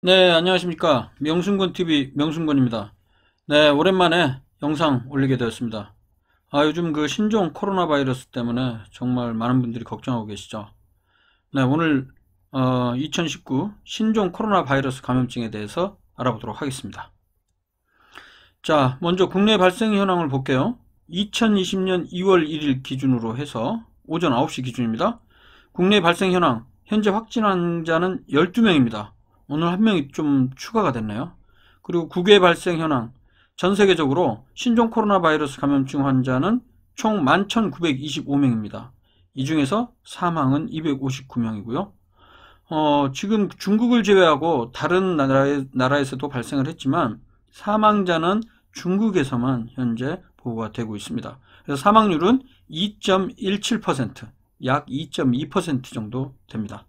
네, 안녕하십니까. 명순군TV 명순군입니다. 네, 오랜만에 영상 올리게 되었습니다. 아, 요즘 그 신종 코로나 바이러스 때문에 정말 많은 분들이 걱정하고 계시죠. 네, 오늘, 어, 2019 신종 코로나 바이러스 감염증에 대해서 알아보도록 하겠습니다. 자, 먼저 국내 발생 현황을 볼게요. 2020년 2월 1일 기준으로 해서 오전 9시 기준입니다. 국내 발생 현황, 현재 확진 환자는 12명입니다. 오늘 한 명이 좀 추가가 됐네요. 그리고 국외 발생 현황. 전 세계적으로 신종 코로나 바이러스 감염증 환자는 총 11,925명입니다. 이 중에서 사망은 259명이고요. 어, 지금 중국을 제외하고 다른 나라에, 나라에서도 발생을 했지만 사망자는 중국에서만 현재 보고가 되고 있습니다. 그래서 사망률은 2.17%, 약 2.2% 정도 됩니다.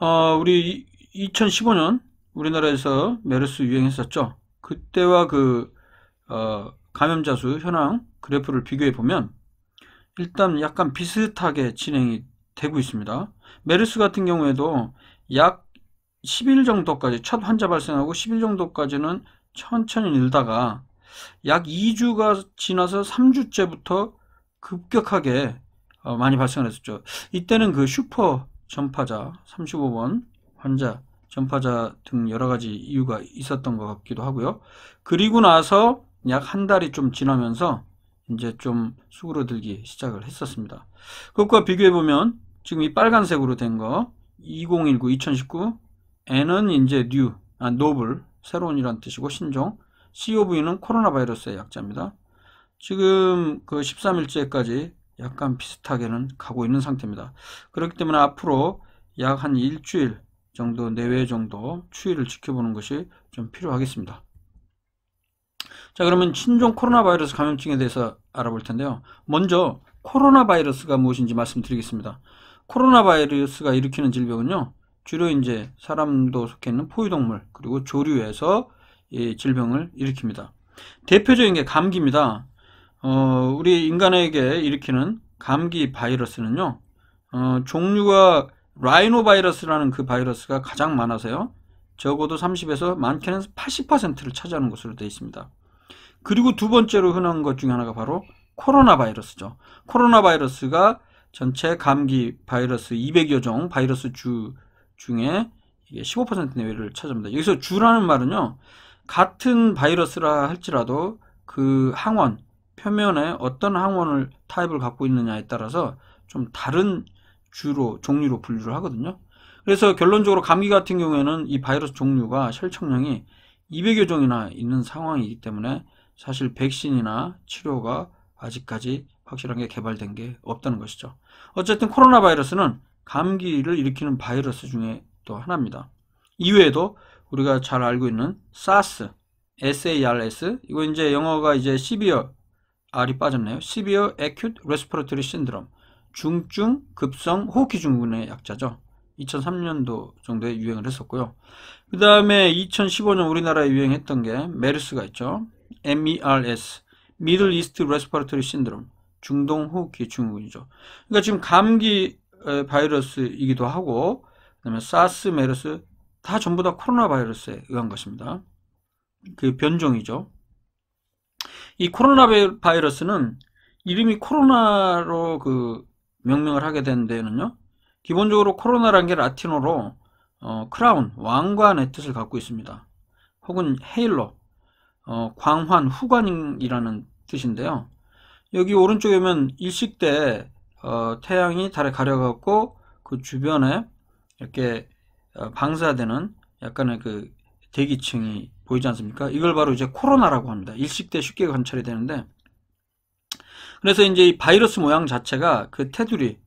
어, 우리 2015년 우리나라에서 메르스 유행했었죠. 그때와 그 어, 감염자 수 현황 그래프를 비교해 보면 일단 약간 비슷하게 진행이 되고 있습니다. 메르스 같은 경우에도 약 10일 정도까지 첫 환자 발생하고 10일 정도까지는 천천히 늘다가 약 2주가 지나서 3주째부터 급격하게 어, 많이 발생을 했었죠. 이때는 그 슈퍼 전파자, 35번 환자, 전파자 등 여러 가지 이유가 있었던 것 같기도 하고요. 그리고 나서 약 한 달이 좀 지나면서 이제 좀 수그러들기 시작을 했었습니다. 그것과 비교해 보면 지금 이 빨간색으로 된 거 2019, 2019 N은 이제 new, 아, 노블 새로운이란 뜻이고 신종 COV는 코로나 바이러스의 약자입니다. 지금 그 13일째까지 약간 비슷하게는 가고 있는 상태입니다. 그렇기 때문에 앞으로 약 한 일주일 정도 내외 네 정도 추이를 지켜보는 것이 좀 필요하겠습니다. 자 그러면 신종 코로나 바이러스 감염증에 대해서 알아볼 텐데요. 먼저 코로나 바이러스가 무엇인지 말씀드리겠습니다. 코로나 바이러스가 일으키는 질병은요. 주로 이제 사람도 속해 있는 포유동물 그리고 조류에서 이 질병을 일으킵니다. 대표적인 게 감기입니다. 어, 우리 인간에게 일으키는 감기 바이러스는요, 어, 종류가 라이노바이러스라는 그 바이러스가 가장 많아서요. 적어도 30에서 많게는 80%를 차지하는 것으로 되어 있습니다. 그리고 두 번째로 흔한 것 중에 하나가 바로 코로나 바이러스죠. 코로나 바이러스가 전체 감기 바이러스 200여 종 바이러스 주 중에 15% 내외를 차지합니다. 여기서 주라는 말은요. 같은 바이러스라 할지라도 그 항원, 표면에 어떤 항원을 타입을 갖고 있느냐에 따라서 좀 다른 주로 종류로 분류를 하거든요. 그래서 결론적으로 감기 같은 경우에는 이 바이러스 종류가 실청량이 200여 종이나 있는 상황이기 때문에 사실 백신이나 치료가 아직까지 확실한 게 개발된 게 없다는 것이죠. 어쨌든 코로나 바이러스는 감기를 일으키는 바이러스 중에 또 하나입니다. 이외에도 우리가 잘 알고 있는 SARS, SARS 이거 이제 영어가 이제 시비어 R이 빠졌네요 Severe Acute Respiratory Syndrome 중증 급성 호흡기 증후군의 약자죠. 2003년도 정도에 유행을 했었고요. 그 다음에 2015년 우리나라에 유행했던 게 메르스가 있죠. MERS, Middle East Respiratory Syndrome, 중동 호흡기 증후군이죠. 그러니까 지금 감기 바이러스이기도 하고, 그 다음에 사스, 메르스 다 전부 다 코로나 바이러스에 의한 것입니다. 그 변종이죠. 이 코로나 바이러스는 이름이 코로나로 그 명명을 하게 된 데는요. 기본적으로 코로나란 게 라틴어로 어, 크라운, 왕관의 뜻을 갖고 있습니다. 혹은 헤일로, 어, 광환, 후관이라는 뜻인데요. 여기 오른쪽에 보면 일식 때 어, 태양이 달에 가려갖고 그 주변에 이렇게 어, 방사되는 약간의 그 대기층이 보이지 않습니까? 이걸 바로 이제 코로나라고 합니다. 일식 때 쉽게 관찰이 되는데 그래서 이제 이 바이러스 모양 자체가 그 테두리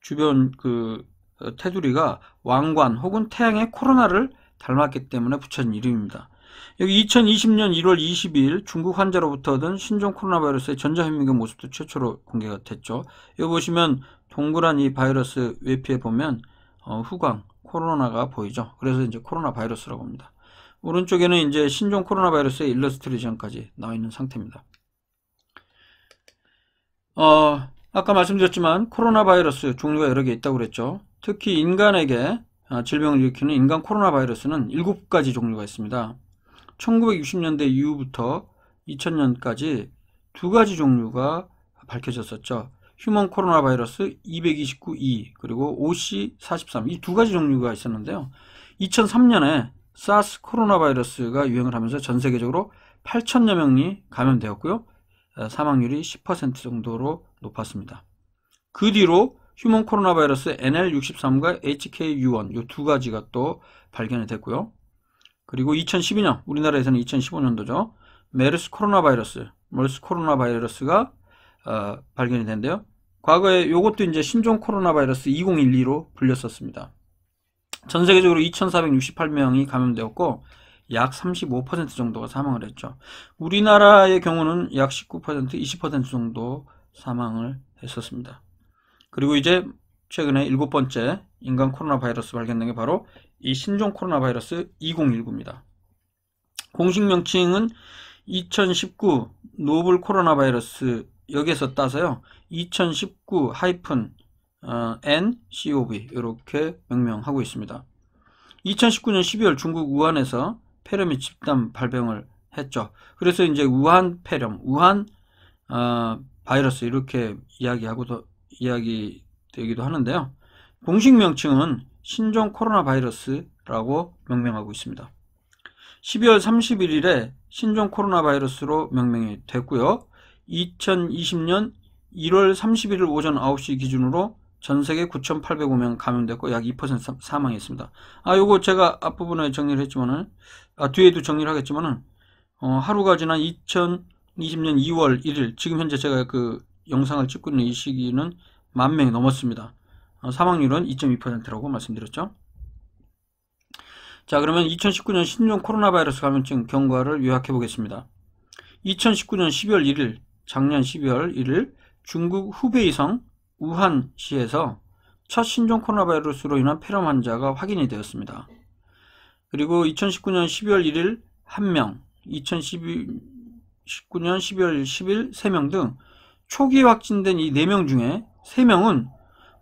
주변 그 어, 테두리가 왕관 혹은 태양의 코로나를 닮았기 때문에 붙여진 이름입니다. 여기 2020년 1월 22일 중국 환자로부터 얻은 신종 코로나 바이러스의 전자현미경 모습도 최초로 공개가 됐죠. 여기 보시면 동그란 이 바이러스 외피에 보면 어, 후광 코로나가 보이죠. 그래서 이제 코로나 바이러스라고 합니다. 오른쪽에는 이제 신종 코로나 바이러스의 일러스트레이션까지 나와 있는 상태입니다. 어, 아까 말씀드렸지만 코로나 바이러스 종류가 여러 개 있다고 그랬죠. 특히 인간에게 아, 질병을 일으키는 인간 코로나 바이러스는 7가지 종류가 있습니다. 1960년대 이후부터 2000년까지 두 가지 종류가 밝혀졌었죠. 휴먼 코로나 바이러스 229E 그리고 OC43 이 두 가지 종류가 있었는데요. 2003년에 사스 코로나 바이러스가 유행을 하면서 전 세계적으로 8천여 명이 감염되었고요. 어, 사망률이 10% 정도로 높았습니다. 그 뒤로 휴먼 코로나 바이러스 NL63과 HKU1 이 두 가지가 또 발견이 됐고요. 그리고 2012년 우리나라에서는 2015년도죠. 메르스 코로나 바이러스, 멀스 코로나 바이러스가 어, 발견이 된대요 과거에 이것도 이제 신종 코로나 바이러스 2012로 불렸었습니다. 전 세계적으로 2,468명이 감염되었고 약 35% 정도가 사망을 했죠. 우리나라의 경우는 약 19%, 20% 정도 사망을 했었습니다. 그리고 이제 최근에 일곱 번째 인간 코로나 바이러스 발견된 게 바로 이 신종 코로나 바이러스 2019입니다. 공식 명칭은 2019 노블 코로나 바이러스 여기에서 따서요. 2019 하이픈 어, NCOV 이렇게 명명하고 있습니다. 2019년 12월 중국 우한에서 폐렴이 집단 발병을 했죠. 그래서 이제 우한 폐렴, 우한 어, 바이러스 이렇게 이야기하고도 이야기되기도 하는데요. 공식 명칭은 신종 코로나 바이러스라고 명명하고 있습니다. 12월 31일에 신종 코로나 바이러스로 명명이 됐고요. 2020년 1월 31일 오전 9시 기준으로 전 세계 9,805명 감염됐고 약 2% 사망했습니다. 아, 요거 제가 앞부분에 정리를 했지만은, 아, 뒤에도 정리를 하겠지만은, 어, 하루가 지난 2020년 2월 1일, 지금 현재 제가 그 영상을 찍고 있는 이 시기는 만 명이 넘었습니다. 어, 사망률은 2.2%라고 말씀드렸죠. 자, 그러면 2019년 신종 코로나 바이러스 감염증 경과를 요약해 보겠습니다. 2019년 12월 1일, 작년 12월 1일, 중국 후베이성 우한시에서 첫 신종 코로나 바이러스로 인한 폐렴 환자가 확인이 되었습니다. 그리고 2019년 12월 1일 1명, 2019년 12월 10일 3명 등 초기 확진된 이 4명 중에 3명은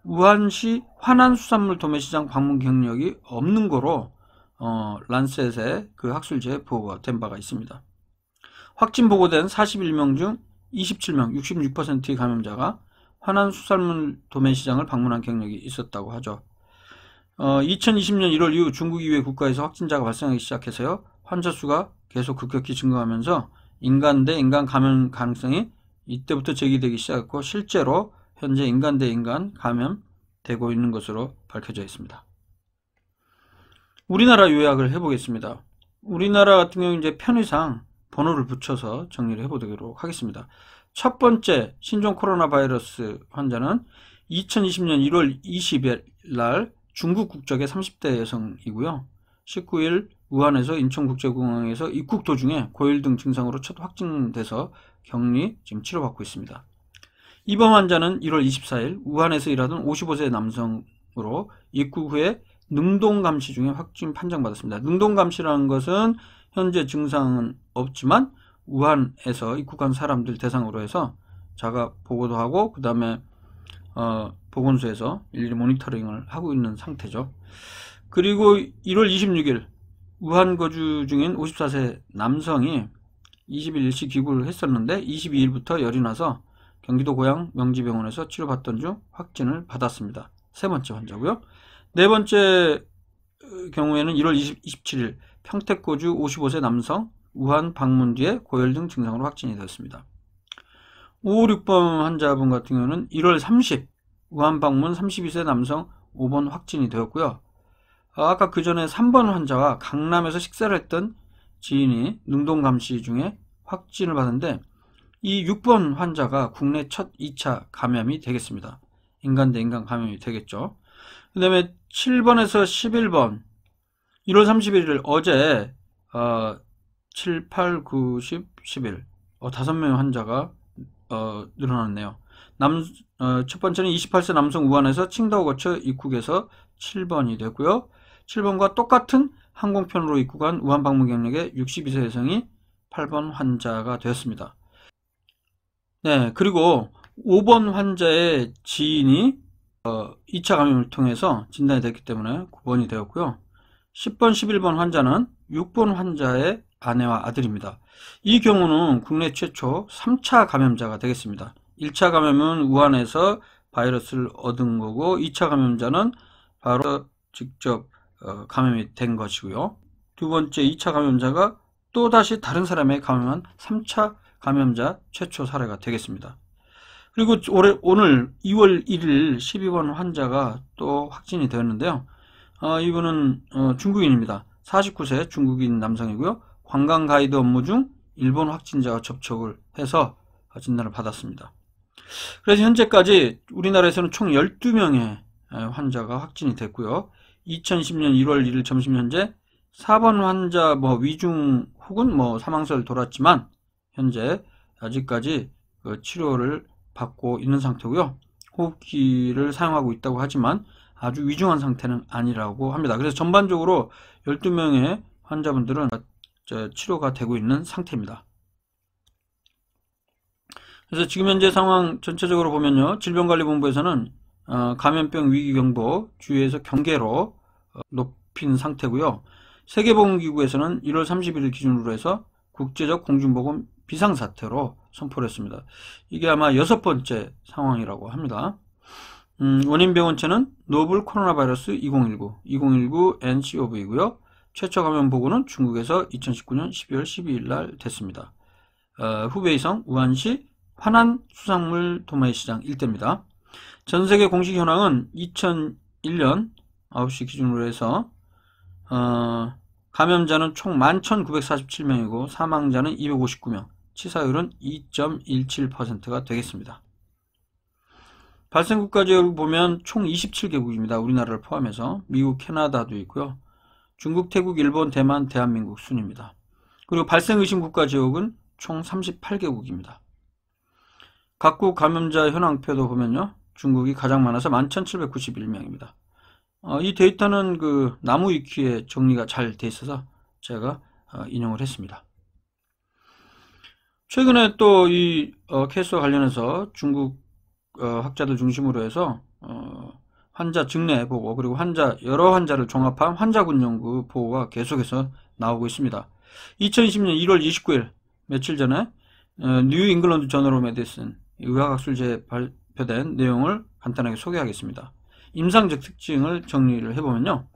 우한시 화난수산물 도매시장 방문 경력이 없는 거로 어, 란셋의 그 학술지에 보고가 된 바가 있습니다. 확진 보고된 41명 중 27명, 66%의 감염자가 화난 수산물 도매 시장을 방문한 경력이 있었다고 하죠. 어, 2020년 1월 이후 중국 이외 국가에서 확진자가 발생하기 시작해서요. 환자 수가 계속 급격히 증가하면서 인간 대 인간 감염 가능성이 이때부터 제기되기 시작했고 실제로 현재 인간 대 인간 감염되고 있는 것으로 밝혀져 있습니다. 우리나라 요약을 해보겠습니다. 우리나라 같은 경우 이제 편의상 번호를 붙여서 정리를 해보도록 하겠습니다. 첫 번째 신종 코로나 바이러스 환자는 2020년 1월 20일 날 중국 국적의 30대 여성이고요. 19일 우한에서 인천국제공항에서 입국 도중에 고열 등 증상으로 첫 확진돼서 격리 지금 치료받고 있습니다. 이번 환자는 1월 24일 우한에서 일하던 55세 남성으로 입국 후에 능동 감시 중에 확진 판정받았습니다. 능동 감시라는 것은 현재 증상은 없지만 우한에서 입국한 사람들 대상으로 해서 자가 보고도 하고 그 다음에 어, 보건소에서 일일이 모니터링을 하고 있는 상태죠. 그리고 1월 26일 우한 거주 중인 54세 남성이 2 1일 일시 귀국을 했었는데 22일부터 열이 나서 경기도 고양 명지병원에서 치료받던 중 확진을 받았습니다. 세 번째 환자고요. 네 번째 어, 경우에는 1월 20, 27일 평택 거주 55세 남성 우한 방문 뒤에 고열등 증상으로 확진이 되었습니다. 5, 6번 환자분 같은 경우는 1월 30 우한 방문 32세 남성 5번 확진이 되었고요. 아, 아까 그 전에 3번 환자와 강남에서 식사를 했던 지인이 능동 감시 중에 확진을 받는데 이 6번 환자가 국내 첫 2차 감염이 되겠습니다. 인간 대 인간 감염이 되겠죠. 그 다음에 7번에서 11번 1월 31일 어제 어, 7, 8, 9, 10, 11 어, 5명 환자가 어, 늘어났네요. 남, 어, 첫 번째는 28세 남성 우한에서 칭다오 거쳐 입국해서 7번이 되고요. 7번과 똑같은 항공편으로 입국한 우한 방문 경력의 62세 여성이 8번 환자가 되었습니다. 네, 그리고 5번 환자의 지인이 어, 2차 감염을 통해서 진단이 됐기 때문에 9번이 되었고요. 10번, 11번 환자는 6번 환자의 아내와 아들입니다. 이 경우는 국내 최초 3차 감염자가 되겠습니다. 1차 감염은 우한에서 바이러스를 얻은 거고 2차 감염자는 바로 직접 어, 감염이 된 것이고요. 두 번째 2차 감염자가 또다시 다른 사람에 감염한 3차 감염자 최초 사례가 되겠습니다. 그리고 올해, 오늘 2월 1일 12번 환자가 또 확진이 되었는데요. 어, 이분은 어, 중국인입니다. 49세 중국인 남성이고요. 관광 가이드 업무 중 일본 확진자와 접촉을 해서 진단을 받았습니다. 그래서 현재까지 우리나라에서는 총 12명의 환자가 확진이 됐고요. 2010년 1월 1일 점심 현재 4번 환자 뭐 위중 혹은 뭐 사망설 돌았지만 현재 아직까지 그 치료를 받고 있는 상태고요. 호흡기를 사용하고 있다고 하지만 아주 위중한 상태는 아니라고 합니다. 그래서 전반적으로 12명의 환자분들은 치료가 되고 있는 상태입니다. 그래서 지금 현재 상황 전체적으로 보면요. 질병관리본부에서는 어, 감염병 위기경보 주위에서 경계로 어, 높인 상태고요. 세계보건기구에서는 1월 31일 기준으로 해서 국제적 공중보건 비상사태로 선포를 했습니다. 이게 아마 여섯 번째 상황이라고 합니다. 음, 원인 병원체는 노블 코로나 바이러스 2019, 2019 NCOV이고요. 최초 감염 보고는 중국에서 2019년 12월 12일 날 됐습니다. 어, 후베이성 우한시 화난 수산물 도마의시장 일대입니다. 전 세계 공식 현황은 2001년 9시 기준으로 해서 어, 감염자는 총 11,947명이고 사망자는 259명, 치사율은 2.17%가 되겠습니다. 발생 국가지역을 보면 총 27개국입니다. 우리나라를 포함해서 미국, 캐나다도 있고요. 중국, 태국, 일본, 대만, 대한민국 순입니다. 그리고 발생 의심 국가 지역은 총 38개국입니다. 각국 감염자 현황표도 보면요. 중국이 가장 많아서 11,791명입니다. 어, 이 데이터는 그 나무 위키에 정리가 잘 돼 있어서 제가 어, 인용을 했습니다. 최근에 또이 어, 케스와 관련해서 중국 어, 학자들 중심으로 해서 어, 환자 증례 보고 그리고 환자 여러 환자를 종합한 환자군 연구 보고가 계속해서 나오고 있습니다. 2020년 1월 29일 며칠 전에 어, 뉴 잉글랜드 저널 오브 메디슨 의학학술제에 발표된 내용을 간단하게 소개하겠습니다. 임상적 특징을 정리를 해보면요.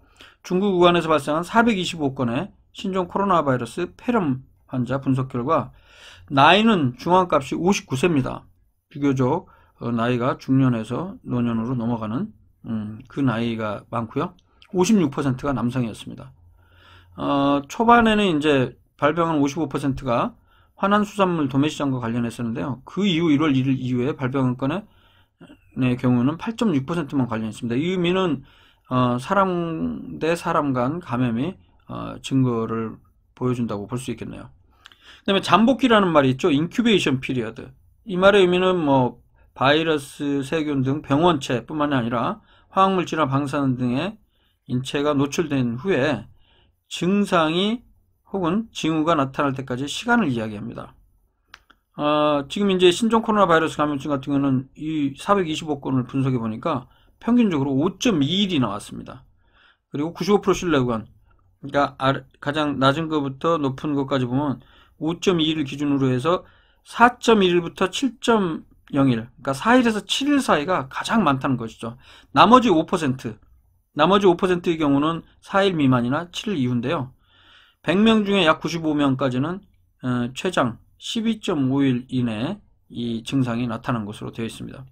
중국 우한에서 발생한 425건의 신종 코로나 바이러스 폐렴 환자 분석 결과 나이는 중환값이 59세입니다. 비교적 어, 나이가 중년에서 노년으로 넘어가는 음, 그 나이가 많고요. 56%가 남성이었습니다. 어, 초반에는 이제 발병한 55%가 화난수산물 도매시장과 관련했었는데요. 그 이후 1월 1일 이후에 발병한 건의 네, 경우는 8.6%만 관련했습니다. 이 의미는 어, 사람 대 사람 간 감염이 어, 증거를 보여준다고 볼 수 있겠네요. 그 다음에 잠복기라는 말이 있죠. 인큐베이션 피리어드. 이 말의 의미는 뭐 바이러스, 세균 등 병원체뿐만이 아니라 화학물질이나 방사능 등의 인체가 노출된 후에 증상이 혹은 징후가 나타날 때까지 시간을 이야기합니다. 어, 지금 이제 신종 코로나 바이러스 감염증 같은 경우는 이 425건을 분석해 보니까 평균적으로 5.2일이 나왔습니다. 그리고 95% 신뢰구간, 그러니까 가장 낮은 것부터 높은 것까지 보면 5.2일 기준으로 해서 4.1부터 0일. 그러니까 4일에서 7일 사이가 가장 많다는 것이죠. 나머지 5%, 나머지 5%의 경우는 4일 미만이나 7일 이후인데요. 100명 중에 약 95명까지는 어, 최장 12.5일 이내에 이 증상이 나타난 것으로 되어 있습니다.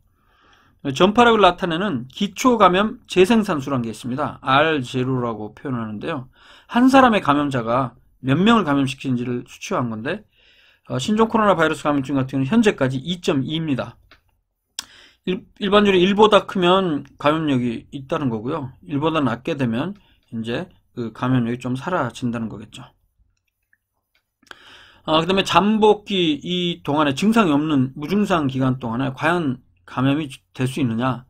전파력을 나타내는 기초감염 재생산수란 게 있습니다. R0라고 표현하는데요. 한 사람의 감염자가 몇 명을 감염시키는지를 수치화한 건데 어, 신종 코로나 바이러스 감염증 같은 경우는 현재까지 2.2입니다. 일, 반적으로 1보다 크면 감염력이 있다는 거고요. 1보다 낮게 되면 이제 그 감염력이 좀 사라진다는 거겠죠. 아, 그 다음에 잠복기 이 동안에 증상이 없는 무증상 기간 동안에 과연 감염이 될 수 있느냐.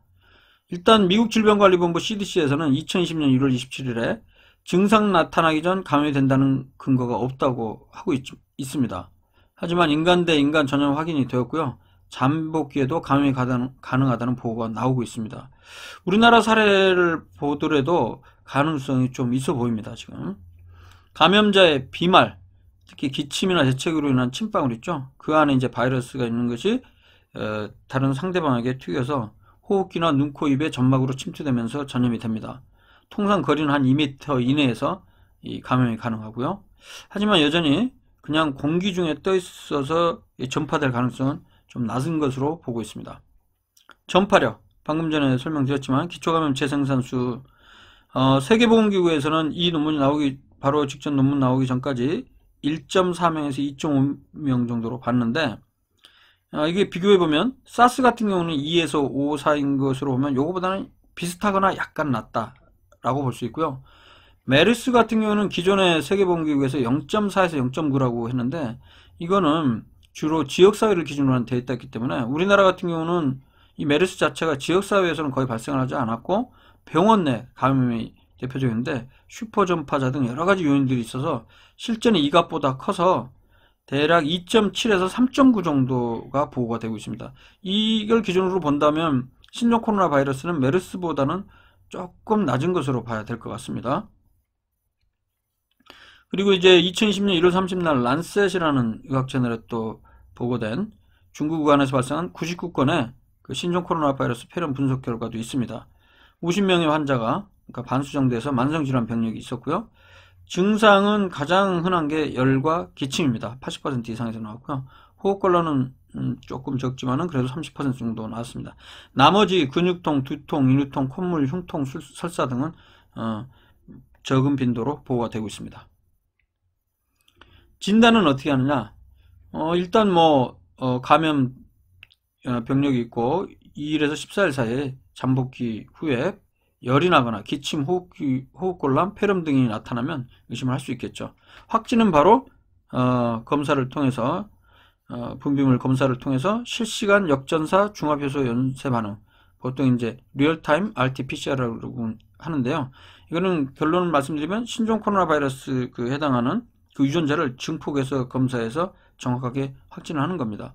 일단 미국 질병관리본부 CDC에서는 2020년 1월 27일에 증상 나타나기 전 감염이 된다는 근거가 없다고 하고 있, 있습니다. 하지만 인간 대 인간 전염 확인이 되었고요. 잠복기에도 감염이 가능하다는 보고가 나오고 있습니다. 우리나라 사례를 보더라도 가능성이 좀 있어 보입니다. 지금 감염자의 비말, 특히 기침이나 재채기로 인한 침방울 있죠. 그 안에 이제 바이러스가 있는 것이 어, 다른 상대방에게 튀겨서 호흡기나 눈, 코, 입에 점막으로 침투되면서 전염이 됩니다. 통상 거리는 한 2m 이내에서 감염이 가능하고요. 하지만 여전히 그냥 공기 중에 떠 있어서 전파될 가능성은 좀 낮은 것으로 보고 있습니다. 전파력 방금 전에 설명드렸지만 기초감염재 생산수 어, 세계보건기구에서는 이 논문이 나오기 바로 직전 논문 나오기 전까지 1.4명에서 2.5명 정도로 봤는데 어, 이게 비교해 보면 사스 같은 경우는 2에서 5 사인 것으로 보면 요거보다는 비슷하거나 약간 낮다라고 볼 수 있고요. 메르스 같은 경우는 기존의 세계보험기구에서 0.4에서 0.9라고 했는데 이거는 주로 지역사회를 기준으로 한 데이터 있기 때문에 우리나라 같은 경우는 이 메르스 자체가 지역사회에서는 거의 발생을 하지 않았고 병원 내 감염이 대표적인데 슈퍼전파자 등 여러가지 요인들이 있어서 실제는 이값보다 커서 대략 2.7에서 3.9 정도가 보고가 되고 있습니다. 이걸 기준으로 본다면 신종 코로나 바이러스는 메르스보다는 조금 낮은 것으로 봐야 될 것 같습니다. 그리고 이제 2020년 1월 30일 란셋이라는 의학 채널에 또 보고된 중국 우한에서 발생한 99건의 그 신종 코로나 바이러스 폐렴 분석 결과도 있습니다. 50명의 환자가 그러니까 반수 정도에서 만성 질환 병력이 있었고요. 증상은 가장 흔한 게 열과 기침입니다. 80% 이상에서 나왔고요. 호흡곤란은 음, 조금 적지만은 그래도 30% 정도 나왔습니다. 나머지 근육통, 두통, 인후통, 콧물, 흉통, 술, 설사 등은 어, 적은 빈도로 보고가 되고 있습니다. 진단은 어떻게 하느냐? 어, 일단 뭐 어, 감염 어, 병력이 있고 2일에서 14일 사이 에 잠복기 후에 열이 나거나 기침, 호흡기, 호흡곤란, 폐렴 등이 나타나면 의심을 할 수 있겠죠. 확진은 바로 어, 검사를 통해서 어, 분비물 검사를 통해서 실시간 역전사 중합효소 연쇄 반응 보통 이제 리얼타임 RT-PCR이라고 하는데요. 이거는 결론을 말씀드리면 신종 코로나 바이러스 그 해당하는 그 유전자를 증폭해서 검사해서 정확하게 확진 하는 겁니다.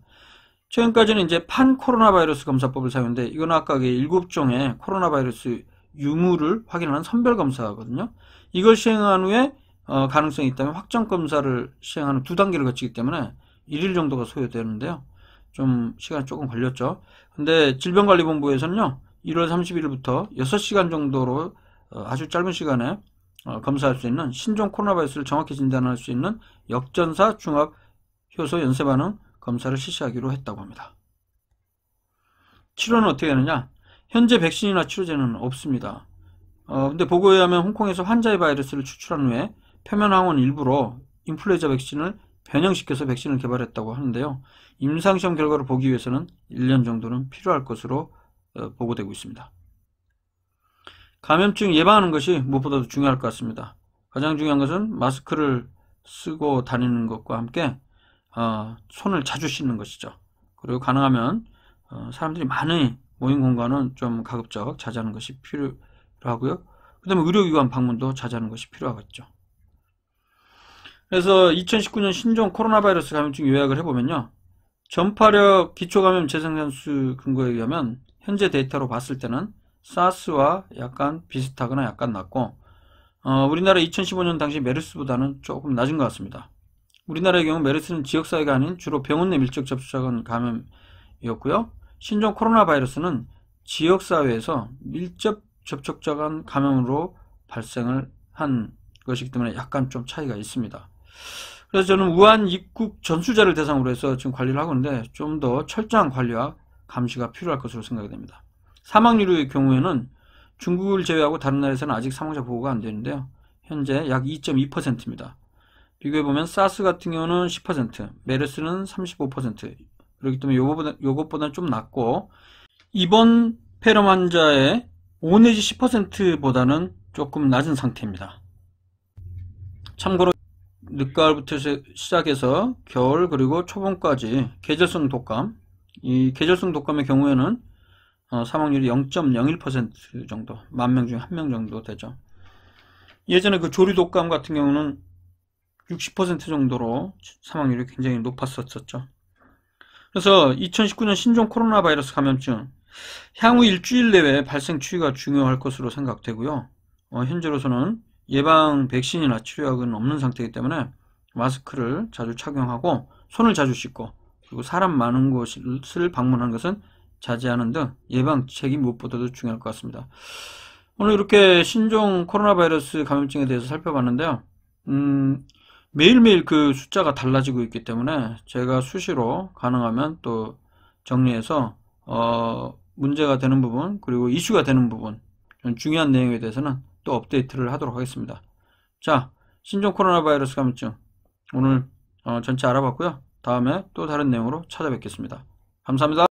최근까지는 이제 판 코로나 바이러스 검사법을 사용했는데 이건 아까 그곱종의 코로나 바이러스 유무를 확인하는 선별 검사거든요. 이걸 시행한 후에 어, 가능성이 있다면 확정 검사를 시행하는 두 단계를 거치기 때문에 1일 정도가 소요되는데요. 좀 시간이 조금 걸렸죠. 근데 질병관리본부에서는요. 1월 31일부터 6시간 정도로 어, 아주 짧은 시간에 어, 검사할 수 있는 신종 코로나 바이러스를 정확히 진단할 수 있는 역전사 중합 효소 연쇄 반응 검사를 실시하기로 했다고 합니다. 치료는 어떻게 되느냐? 현재 백신이나 치료제는 없습니다. 어, 근데 보고에 의하면 홍콩에서 환자의 바이러스를 추출한 후에 표면 항원 일부로 인플루엔자 백신을 변형시켜서 백신을 개발했다고 하는데요. 임상시험 결과를 보기 위해서는 1년 정도는 필요할 것으로 어, 보고되고 있습니다. 감염증 예방하는 것이 무엇보다도 중요할 것 같습니다. 가장 중요한 것은 마스크를 쓰고 다니는 것과 함께 어, 손을 자주 씻는 것이죠. 그리고 가능하면 어, 사람들이 많이 모인 공간은 좀 가급적 자제하는 것이 필요하고요. 그 다음에 의료기관 방문도 자제하는 것이 필요하겠죠. 그래서 2019년 신종 코로나 바이러스 감염증 요약을 해보면요. 전파력 기초감염 재생산수 근거에 의하면 현재 데이터로 봤을 때는 사스와 약간 비슷하거나 약간 낮고 어, 우리나라 2015년 당시 메르스보다는 조금 낮은 것 같습니다. 우리나라의 경우 메르스는 지역사회가 아닌 주로 병원 내 밀접 접촉 자 감염이었고요. 신종 코로나 바이러스는 지역사회에서 밀접 접촉자 간 감염으로 발생을 한 것이기 때문에 약간 좀 차이가 있습니다. 그래서 저는 우한 입국 전수자를 대상으로 해서 지금 관리를 하고 있는데 좀 더 철저한 관리와 감시가 필요할 것으로 생각이 됩니다. 사망률의 경우에는 중국을 제외하고 다른 나라에서는 아직 사망자 보고가 안 되는데요. 현재 약 2.2%입니다. 비교해보면 사스 같은 경우는 10%, 메르스는 35%, 그렇기 때문에 요것보다 요것보다 좀 낮고 이번 폐렴 환자의 5 내지 10%보다는 조금 낮은 상태입니다. 참고로 늦가을부터 시작해서 겨울 그리고 초봄까지 계절성 독감 이 계절성 독감의 경우에는 어, 사망률이 0.01% 정도 만 명중에한 명 정도 되죠 예전에 그 조류 독감 같은 경우는 60% 정도로 사망률이 굉장히 높았었죠 그래서 2019년 신종 코로나 바이러스 감염증 향후 일주일 내외 발생 추이가 중요할 것으로 생각되고요 어, 현재로서는 예방 백신이나 치료약은 없는 상태이기 때문에 마스크를 자주 착용하고 손을 자주 씻고 그리고 사람 많은 곳을 방문하는 것은 자제하는 등 예방책이 무엇보다도 중요할 것 같습니다. 오늘 이렇게 신종 코로나 바이러스 감염증에 대해서 살펴봤는데요. 음, 매일매일 그 숫자가 달라지고 있기 때문에 제가 수시로 가능하면 또 정리해서 어, 문제가 되는 부분 그리고 이슈가 되는 부분 중요한 내용에 대해서는 또 업데이트를 하도록 하겠습니다. 자, 신종 코로나 바이러스 감염증 오늘 어, 전체 알아봤고요. 다음에 또 다른 내용으로 찾아뵙겠습니다. 감사합니다.